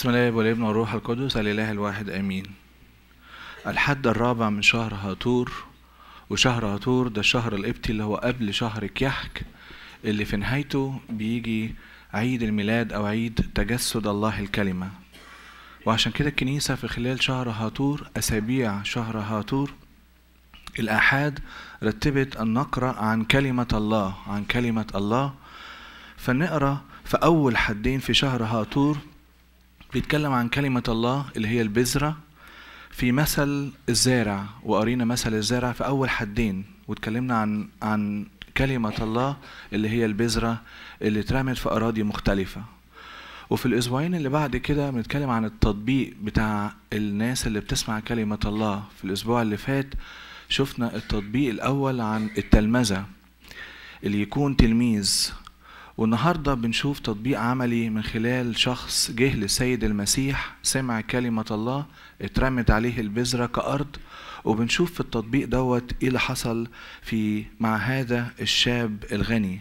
بسم الله والابن والروح القدس الاله الواحد امين الحد الرابع من شهر هاتور وشهر هاتور ده الشهر القبطي اللي هو قبل شهر كيحك اللي في نهايته بيجي عيد الميلاد او عيد تجسد الله الكلمه وعشان كده الكنيسه في خلال شهر هاتور اسابيع شهر هاتور الآحاد رتبت أن نقرأ عن كلمة الله عن كلمة الله فنقرأ في أول حدين في شهر هاتور بيتكلم عن كلمة الله اللي هي البذرة في مثل الزارع وقرينا مثل الزارع في أول حدين واتكلمنا عن عن كلمة الله اللي هي البذرة اللي اترمت في أراضي مختلفة وفي الأسبوعين اللي بعد كده بنتكلم عن التطبيق بتاع الناس اللي بتسمع كلمة الله في الأسبوع اللي فات شفنا التطبيق الأول عن التلمذة اللي يكون تلميذ والنهاردة بنشوف تطبيق عملي من خلال شخص جه للسيد المسيح سمع كلمة الله اترمت عليه البذرة كأرض وبنشوف في التطبيق دوت ايه اللي حصل في مع هذا الشاب الغني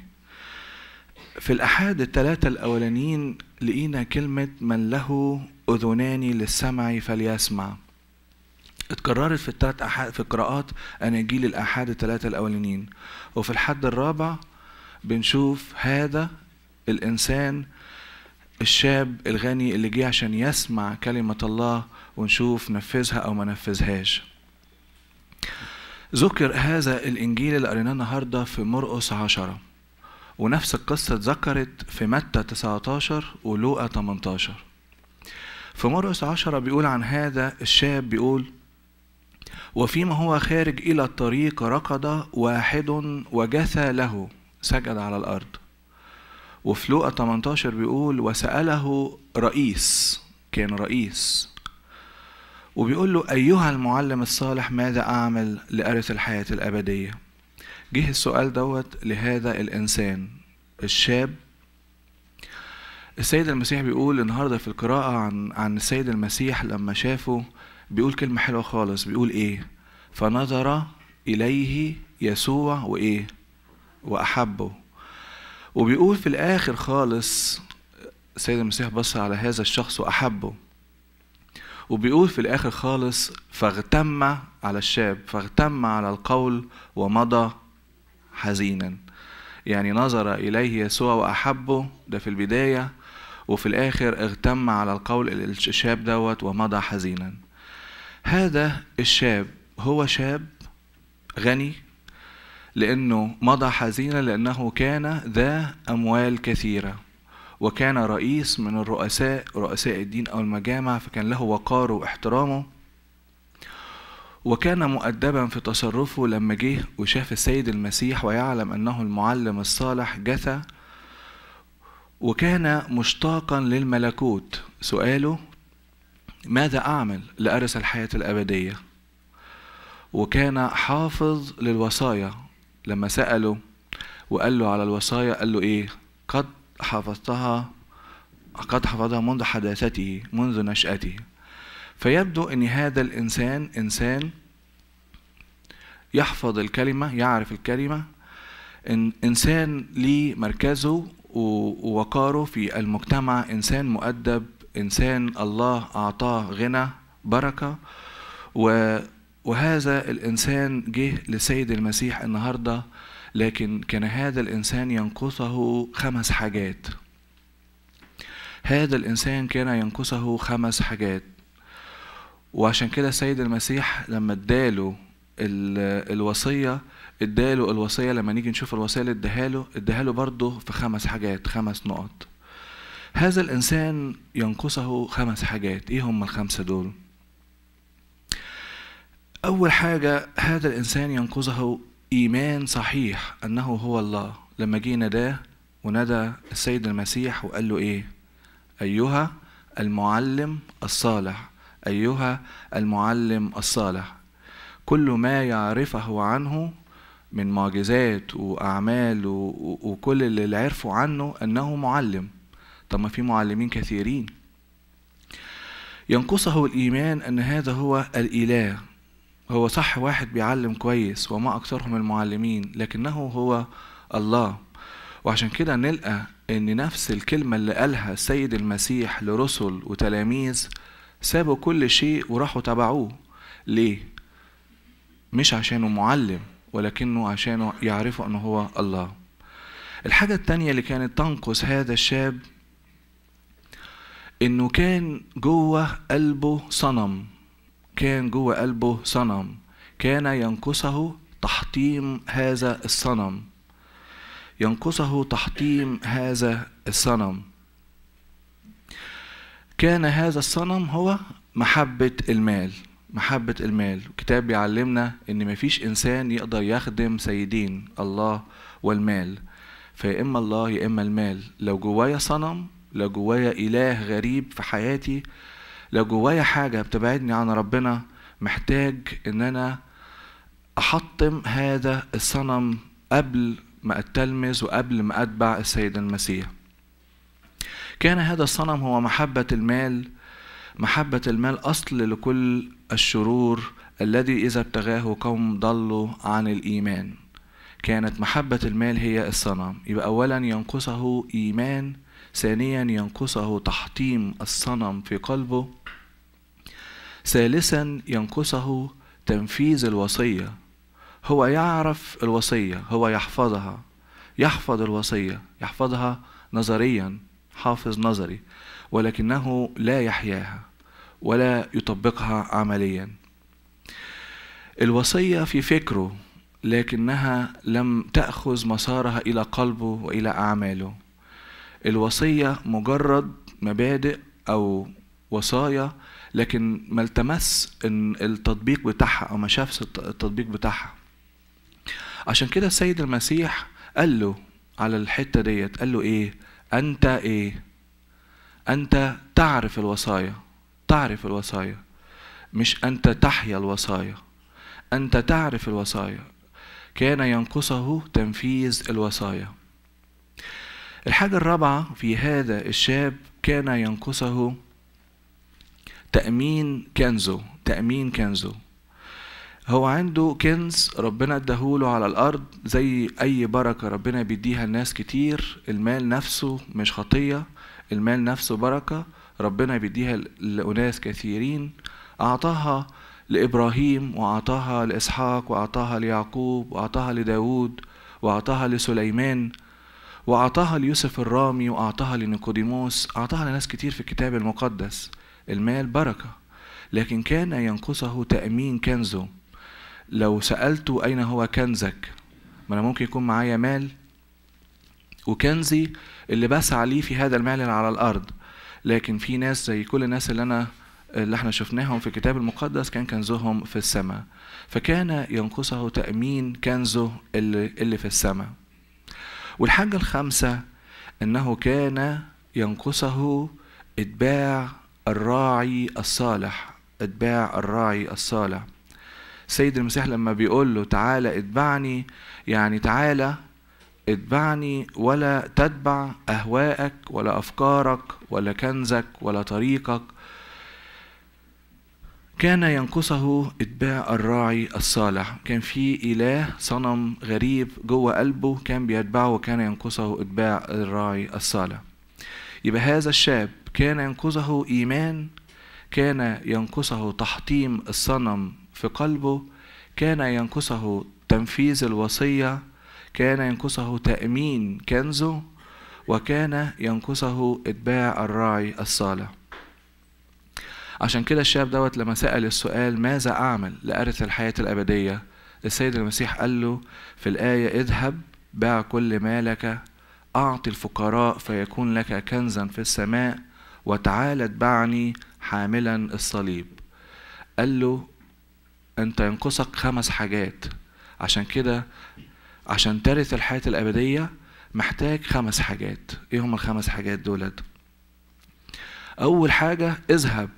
في الأحاد الثلاثة الأولانيين لقينا كلمة من له أذنان للسمع فليسمع اتكررت في الثلاث أحاد في قراءات أناجيل الأحاد الثلاثة الأولانيين وفي الحد الرابع بنشوف هذا الإنسان الشاب الغني اللي جه عشان يسمع كلمة الله ونشوف نفذها أو ما نفذهاش ذكر هذا الإنجيل اللي قريناه النهاردة في مرقس عشرة ونفس القصة اتذكرت في متى 19 ولوقا 18 في مرقس عشرة بيقول عن هذا الشاب بيقول وفيما هو خارج إلى الطريق ركض واحد وجثى له سجد على الارض وفي لوقا 18 بيقول وساله رئيس كان رئيس وبيقول له ايها المعلم الصالح ماذا اعمل لارث الحياه الابديه جه السؤال دوت لهذا الانسان الشاب السيد المسيح بيقول النهارده في القراءه عن عن السيد المسيح لما شافه بيقول كلمه حلوه خالص بيقول ايه فنظر اليه يسوع وايه وأحبه وبيقول في الآخر خالص السيد المسيح بص على هذا الشخص وأحبه وبيقول في الآخر خالص فاغتم على الشاب فاغتم على القول ومضى حزينا يعني نظر إليه يسوع وأحبه ده في البداية وفي الآخر اغتم على القول الشاب دوت ومضى حزينا هذا الشاب هو شاب غني لأنه مضى حزينا لأنه كان ذا أموال كثيرة وكان رئيس من الرؤساء رؤساء الدين أو المجامع فكان له وقاره واحترامه وكان مؤدبا في تصرفه لما جه وشاف السيد المسيح ويعلم أنه المعلم الصالح جثى وكان مشتاقا للملكوت سؤاله ماذا أعمل لأرث الحياة الأبدية وكان حافظ للوصايا لما سأله وقال له على الوصايا قال له إيه قد حفظتها قد حفظها منذ حداثته منذ نشأته فيبدو أن هذا الإنسان إنسان يحفظ الكلمة يعرف الكلمة إن إنسان لي مركزه ووقاره في المجتمع إنسان مؤدب إنسان الله أعطاه غنى بركة و وهذا الإنسان جه لسيد المسيح النهاردة لكن كان هذا الإنسان ينقصه خمس حاجات هذا الإنسان كان ينقصه خمس حاجات وعشان كده السيد المسيح لما اداله الوصية اداله الوصية لما نيجي نشوف الوصية اللي اداها اداها برضه في خمس حاجات خمس نقط هذا الإنسان ينقصه خمس حاجات ايه هم الخمسة دول؟ أول حاجة هذا الإنسان ينقذه إيمان صحيح أنه هو الله لما جه ناداه ونادى السيد المسيح وقال له إيه أيها المعلم الصالح أيها المعلم الصالح كل ما يعرفه عنه من معجزات وأعمال وكل اللي عرفوا عنه أنه معلم طب ما في معلمين كثيرين ينقصه الإيمان أن هذا هو الإله هو صح واحد بيعلم كويس وما أكثرهم المعلمين لكنه هو الله وعشان كده نلقى إن نفس الكلمة اللي قالها السيد المسيح لرسل وتلاميذ سابوا كل شيء وراحوا تبعوه ليه؟ مش عشانه معلم ولكنه عشانه يعرفوا أنه هو الله الحاجة التانية اللي كانت تنقص هذا الشاب إنه كان جوه قلبه صنم كان جوه قلبه صنم كان ينقصه تحطيم هذا الصنم ينقصه تحطيم هذا الصنم كان هذا الصنم هو محبة المال محبة المال الكتاب بيعلمنا ان مفيش انسان يقدر يخدم سيدين الله والمال فيا اما الله يا اما المال لو جوايا صنم لو جوايا اله غريب في حياتي لو جوايا حاجة بتبعدني عن ربنا محتاج إن أنا أحطم هذا الصنم قبل ما أتلمذ وقبل ما أتبع السيد المسيح كان هذا الصنم هو محبة المال محبة المال أصل لكل الشرور الذي إذا ابتغاه قوم ضلوا عن الإيمان كانت محبة المال هي الصنم يبقى أولا ينقصه إيمان ثانيا ينقصه تحطيم الصنم في قلبه ثالثا ينقصه تنفيذ الوصية هو يعرف الوصية هو يحفظها يحفظ الوصية يحفظها نظريا حافظ نظري ولكنه لا يحياها ولا يطبقها عمليا الوصية في فكره لكنها لم تأخذ مسارها إلى قلبه وإلى أعماله الوصية مجرد مبادئ أو وصايا لكن ما التمس التطبيق بتاعها او ما شافش التطبيق بتاعها عشان كده السيد المسيح قال له على الحته ديت قال له ايه انت ايه انت تعرف الوصايا تعرف الوصايا مش انت تحيا الوصايا انت تعرف الوصايا كان ينقصه تنفيذ الوصايا الحاجه الرابعه في هذا الشاب كان ينقصه تأمين كنزه تأمين كنزه هو عنده كنز ربنا اداهوله على الارض زي اي بركه ربنا بيديها الناس كتير المال نفسه مش خطيه المال نفسه بركه ربنا بيديها لاناس كثيرين اعطاها لابراهيم واعطاها لاسحاق واعطاها ليعقوب واعطاها لداوود واعطاها لسليمان واعطاها ليوسف الرامي واعطاها لنيقوديموس اعطاها لناس كتير في الكتاب المقدس المال بركة لكن كان ينقصه تأمين كنزه لو سألته أين هو كنزك ما أنا ممكن يكون معايا مال وكنزي اللي بسعى ليه في هذا المال اللي على الأرض لكن في ناس زي كل الناس اللي أنا اللي احنا شفناهم في الكتاب المقدس كان كنزهم في السماء فكان ينقصه تأمين كنزه اللي, اللي في السماء والحاجة الخامسة أنه كان ينقصه اتباع الراعي الصالح اتباع الراعي الصالح سيد المسيح لما بيقول له تعالى اتبعني يعني تعالى اتبعني ولا تتبع اهواءك ولا افكارك ولا كنزك ولا طريقك كان ينقصه اتباع الراعي الصالح كان في اله صنم غريب جوه قلبه كان بيتبعه وكان ينقصه اتباع الراعي الصالح يبقى هذا الشاب كان ينقصه إيمان كان ينقصه تحطيم الصنم في قلبه كان ينقصه تنفيذ الوصية كان ينقصه تأمين كنزه وكان ينقصه اتباع الراعي الصالح عشان كده الشاب دوت لما سأل السؤال ماذا أعمل لأرث الحياة الأبدية السيد المسيح قال له في الآية اذهب باع كل مالك أعطي الفقراء فيكون لك كنزا في السماء وتعال اتبعني حاملا الصليب قال له انت ينقصك خمس حاجات عشان كده عشان ترث الحياة الأبدية محتاج خمس حاجات ايه هم الخمس حاجات دولت أول حاجة اذهب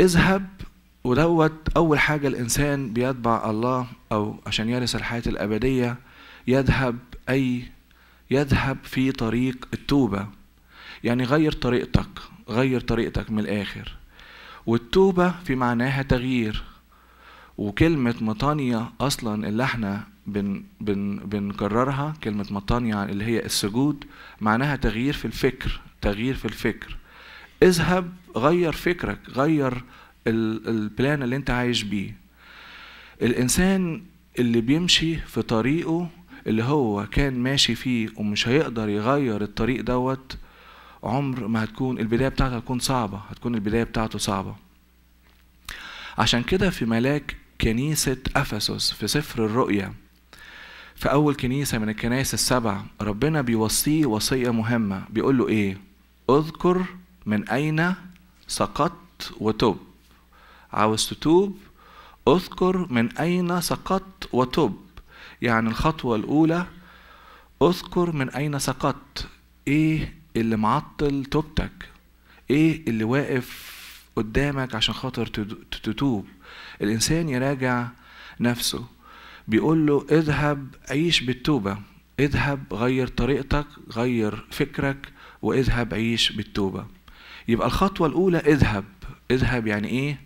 اذهب ودوت أول حاجة الإنسان بيتبع الله أو عشان يرث الحياة الأبدية يذهب أي يذهب في طريق التوبة يعني غير طريقتك غير طريقتك من الآخر والتوبة في معناها تغيير وكلمة مطانية أصلا اللي احنا بن بن بنكررها كلمة مطانية اللي هي السجود معناها تغيير في الفكر تغيير في الفكر اذهب غير فكرك غير البلان اللي انت عايش بيه الإنسان اللي بيمشي في طريقه اللي هو كان ماشي فيه ومش هيقدر يغير الطريق دوت عمر ما هتكون البداية بتاعته هتكون صعبة هتكون البداية بتاعته صعبة عشان كده في ملاك كنيسة أفسس في سفر الرؤيا في أول كنيسة من الكنائس السبع ربنا بيوصيه وصية مهمة بيقول له إيه؟ اذكر من أين سقطت وتب عاوز تتوب اذكر من أين سقطت وتب يعني الخطوة الأولى اذكر من أين سقطت إيه اللي معطل توبتك ايه اللي واقف قدامك عشان خاطر تتوب الانسان يراجع نفسه بيقول له اذهب عيش بالتوبة اذهب غير طريقتك غير فكرك واذهب عيش بالتوبة يبقى الخطوة الأولى اذهب اذهب يعني ايه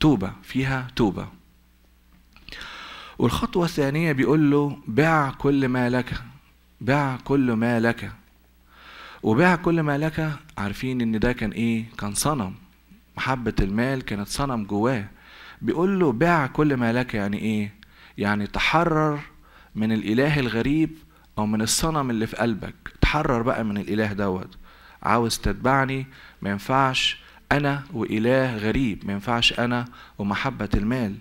توبة فيها توبة والخطوة الثانية بيقول له بع كل ما لك بع كل ما لك وباع كل ما لك عارفين ان ده كان ايه كان صنم محبة المال كانت صنم جواه بيقول له باع كل ما لك يعني ايه يعني تحرر من الاله الغريب او من الصنم اللي في قلبك تحرر بقى من الاله دوت عاوز تتبعني ما ينفعش انا واله غريب ما ينفعش انا ومحبة المال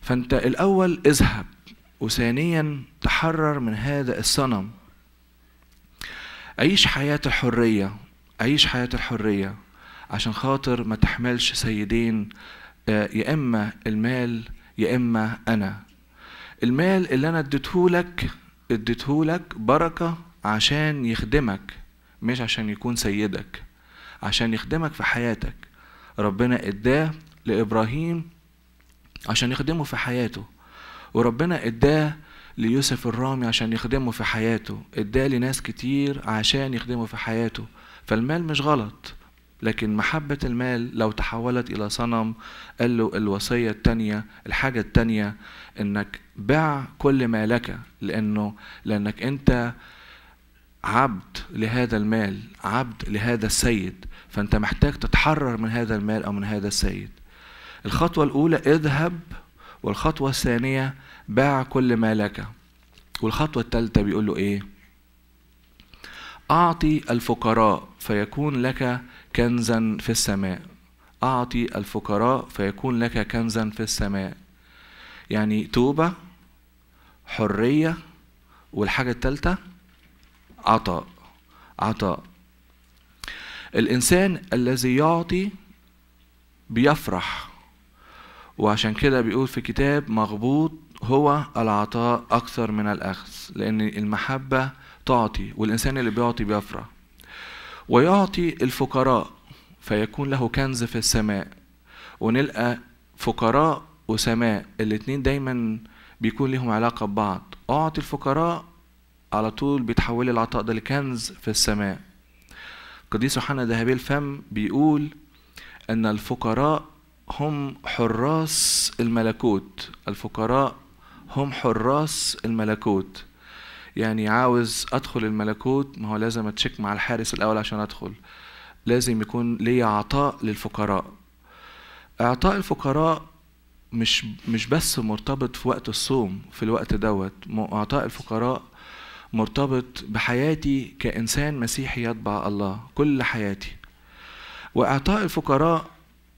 فانت الاول اذهب وثانيا تحرر من هذا الصنم أعيش حياة الحرية أعيش حياة الحرية عشان خاطر ما تحملش سيدين آه، يا إما المال يا إما أنا المال اللي أنا اديتهولك اديتهولك بركة عشان يخدمك مش عشان يكون سيدك عشان يخدمك في حياتك ربنا اداه لإبراهيم عشان يخدمه في حياته وربنا اداه ليوسف الرامي عشان يخدمه في حياته ادالي ناس كتير عشان يخدمه في حياته فالمال مش غلط لكن محبة المال لو تحولت إلى صنم قال له الوصية التانية الحاجة التانية إنك بع كل ما لك لأنه لأنك أنت عبد لهذا المال عبد لهذا السيد فأنت محتاج تتحرر من هذا المال أو من هذا السيد الخطوة الأولى اذهب والخطوة الثانية باع كل ما لك والخطوة الثالثة بيقول له إيه؟ أعطي الفقراء فيكون لك كنزا في السماء أعطي الفقراء فيكون لك كنزا في السماء يعني توبة حرية والحاجة الثالثة عطاء عطاء الإنسان الذي يعطي بيفرح وعشان كده بيقول في كتاب مغبوط هو العطاء أكثر من الأخذ لأن المحبة تعطي والإنسان اللي بيعطي بيفرح ويعطي الفقراء فيكون له كنز في السماء ونلقى فقراء وسماء الاتنين دايما بيكون لهم علاقة ببعض أعطي الفقراء على طول بيتحول العطاء ده لكنز في السماء قديس يوحنا ذهبي الفم بيقول أن الفقراء هم حراس الملكوت الفقراء هم حراس الملكوت يعني عاوز ادخل الملكوت ما هو لازم اتشيك مع الحارس الاول عشان ادخل لازم يكون ليا عطاء للفقراء اعطاء الفقراء مش مش بس مرتبط في وقت الصوم في الوقت دوت اعطاء الفقراء مرتبط بحياتي كانسان مسيحي يتبع الله كل حياتي واعطاء الفقراء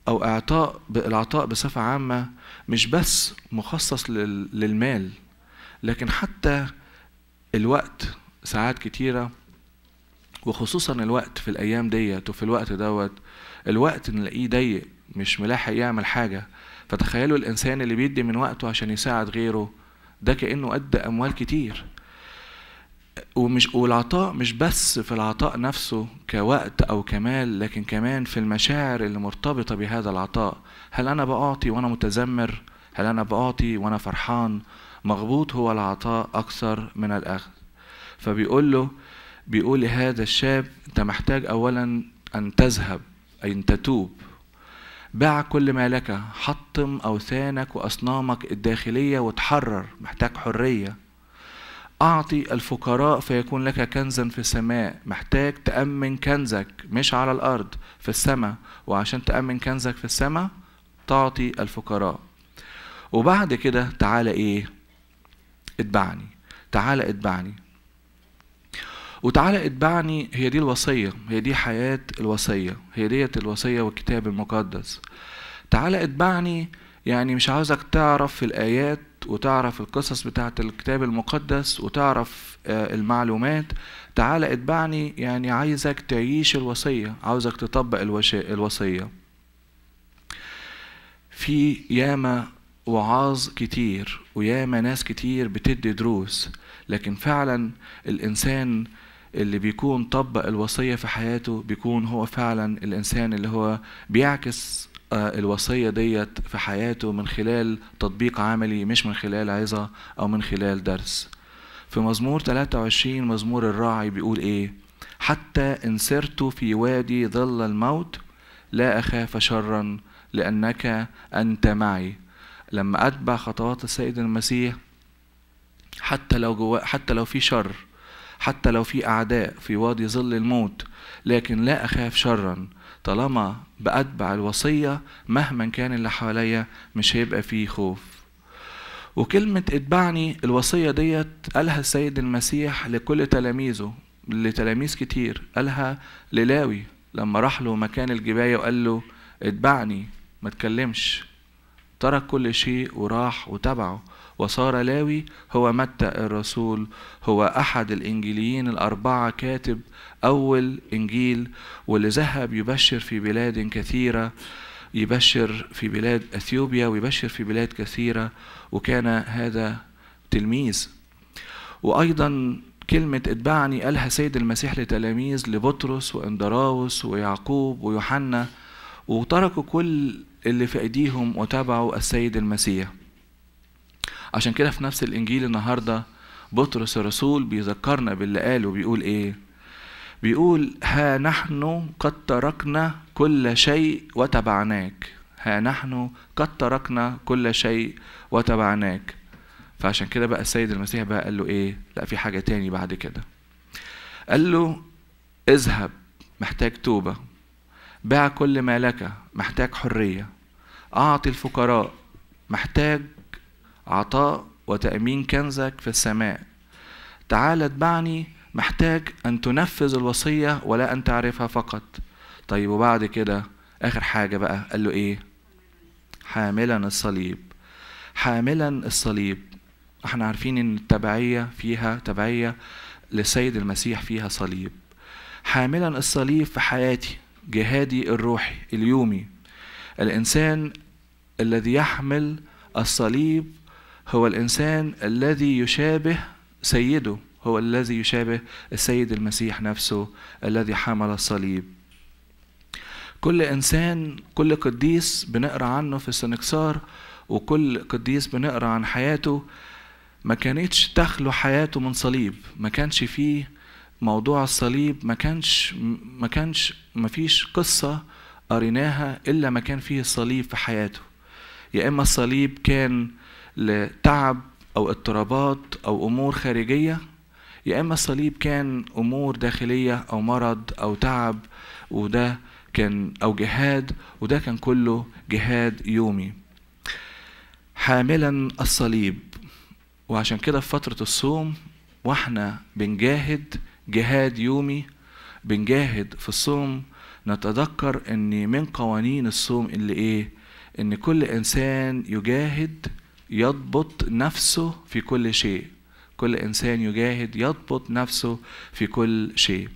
أو إعطاء العطاء بصفة عامة مش بس مخصص للمال لكن حتى الوقت ساعات كتيرة وخصوصا الوقت في الأيام ديت وفي الوقت دوت الوقت نلاقيه ضيق مش ملاحق يعمل حاجة فتخيلوا الإنسان اللي بيدي من وقته عشان يساعد غيره ده كأنه أدى أموال كتير ومش والعطاء مش بس في العطاء نفسه كوقت او كمال لكن كمان في المشاعر اللي مرتبطه بهذا العطاء هل انا بعطي وانا متذمر هل انا بعطي وانا فرحان مغبوط هو العطاء اكثر من الاخذ فبيقول له بيقول لهذا الشاب انت محتاج اولا ان تذهب اي ان تتوب باع كل ما لك حطم اوثانك واصنامك الداخليه وتحرر محتاج حريه أعطي الفقراء فيكون لك كنزا في السماء محتاج تأمن كنزك مش على الأرض في السماء وعشان تأمن كنزك في السماء تعطي الفقراء وبعد كده تعالى إيه اتبعني تعالى اتبعني وتعالى اتبعني هي دي الوصية هي دي حياة الوصية هي ديت الوصية والكتاب المقدس تعالى اتبعني يعني مش عاوزك تعرف في الآيات وتعرف القصص بتاعة الكتاب المقدس وتعرف آه، المعلومات تعال اتبعني يعني عايزك تعيش الوصية عاوزك تطبق الوصية في ياما وعاظ كتير وياما ناس كتير بتدي دروس لكن فعلا الإنسان اللي بيكون طبق الوصية في حياته بيكون هو فعلا الإنسان اللي هو بيعكس الوصية ديت في حياته من خلال تطبيق عملي مش من خلال عظة أو من خلال درس في مزمور 23 مزمور الراعي بيقول إيه حتى إن سرت في وادي ظل الموت لا أخاف شرا لأنك أنت معي لما أتبع خطوات السيد المسيح حتى لو جوا حتى لو في شر حتى لو في أعداء في وادي ظل الموت لكن لا أخاف شرا طالما بأتبع الوصية مهما كان اللي حواليا مش هيبقى فيه خوف وكلمة اتبعني الوصية ديت قالها السيد المسيح لكل تلاميذه لتلاميذ كتير قالها للاوي لما راح له مكان الجباية وقال له اتبعني ما تكلمش ترك كل شيء وراح وتبعه وصار لاوي هو متى الرسول هو أحد الإنجيليين الأربعة كاتب أول إنجيل واللي ذهب يبشر في بلاد كثيرة يبشر في بلاد أثيوبيا ويبشر في بلاد كثيرة وكان هذا تلميذ وأيضا كلمة اتبعني قالها سيد المسيح لتلاميذ لبطرس واندراوس ويعقوب ويوحنا وتركوا كل اللي في أيديهم وتابعوا السيد المسيح عشان كده في نفس الانجيل النهارده بطرس الرسول بيذكرنا باللي قاله بيقول ايه بيقول ها نحن قد تركنا كل شيء وتبعناك ها نحن قد تركنا كل شيء وتبعناك فعشان كده بقى السيد المسيح بقى قال له ايه لا في حاجة تاني بعد كده قال له اذهب محتاج توبة باع كل ما لك محتاج حرية أعطي الفقراء محتاج عطاء وتأمين كنزك في السماء تعال اتبعني محتاج أن تنفذ الوصية ولا أن تعرفها فقط طيب وبعد كده آخر حاجة بقى قال له إيه حاملا الصليب حاملا الصليب احنا عارفين ان التبعية فيها تبعية للسيد المسيح فيها صليب حاملا الصليب في حياتي جهادي الروحي اليومي الانسان الذي يحمل الصليب هو الإنسان الذي يشابه سيده هو الذي يشابه السيد المسيح نفسه الذي حمل الصليب كل إنسان كل قديس بنقرأ عنه في السنكسار وكل قديس بنقرأ عن حياته ما كانتش تخلو حياته من صليب ما كانش فيه موضوع الصليب ما كانش ما كانش ما فيش قصة قريناها إلا ما كان فيه الصليب في حياته يا إما الصليب كان لتعب أو اضطرابات أو أمور خارجية يا إما الصليب كان أمور داخلية أو مرض أو تعب وده كان أو جهاد وده كان كله جهاد يومي حاملا الصليب وعشان كده في فترة الصوم واحنا بنجاهد جهاد يومي بنجاهد في الصوم نتذكر ان من قوانين الصوم اللي ايه ان كل انسان يجاهد يضبط نفسه في كل شيء كل انسان يجاهد يضبط نفسه في كل شيء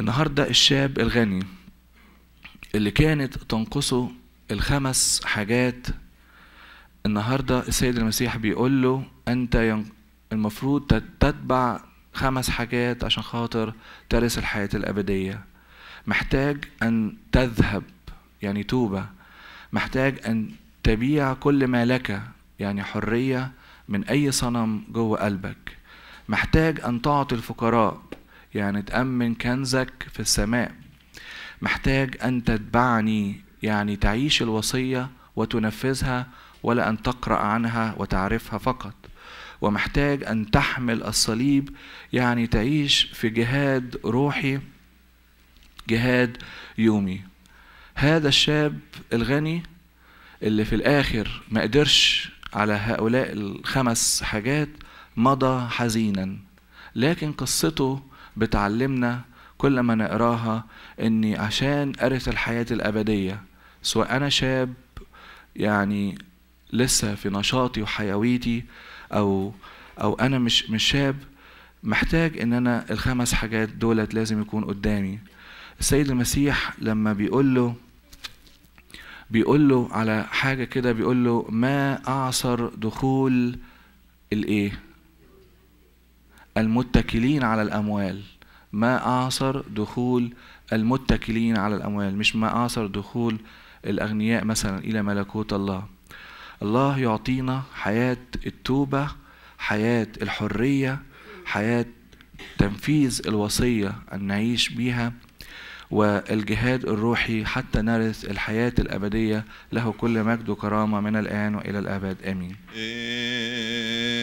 النهارده الشاب الغني اللي كانت تنقصه الخمس حاجات النهارده السيد المسيح بيقول له انت المفروض تتبع خمس حاجات عشان خاطر ترث الحياه الابديه محتاج ان تذهب يعني توبه محتاج ان تبيع كل ما لك يعني حرية من أي صنم جوه قلبك محتاج أن تعطي الفقراء يعني تأمن كنزك في السماء محتاج أن تتبعني يعني تعيش الوصية وتنفذها ولا أن تقرأ عنها وتعرفها فقط ومحتاج أن تحمل الصليب يعني تعيش في جهاد روحي جهاد يومي هذا الشاب الغني اللي في الآخر ما قدرش على هؤلاء الخمس حاجات مضى حزينا لكن قصته بتعلمنا كل ما نقراها اني عشان ارث الحياة الابدية سواء انا شاب يعني لسه في نشاطي وحيويتي او او انا مش مش شاب محتاج ان انا الخمس حاجات دولت لازم يكون قدامي السيد المسيح لما بيقول له بيقول له على حاجه كده بيقول له ما اعصر دخول الايه المتكلين على الاموال ما اعصر دخول المتكلين على الاموال مش ما اعصر دخول الاغنياء مثلا الى ملكوت الله الله يعطينا حياه التوبه حياه الحريه حياه تنفيذ الوصيه ان نعيش بيها والجهاد الروحي حتى نرث الحياة الأبدية له كل مجد وكرامة من الآن وإلى الأبد آمين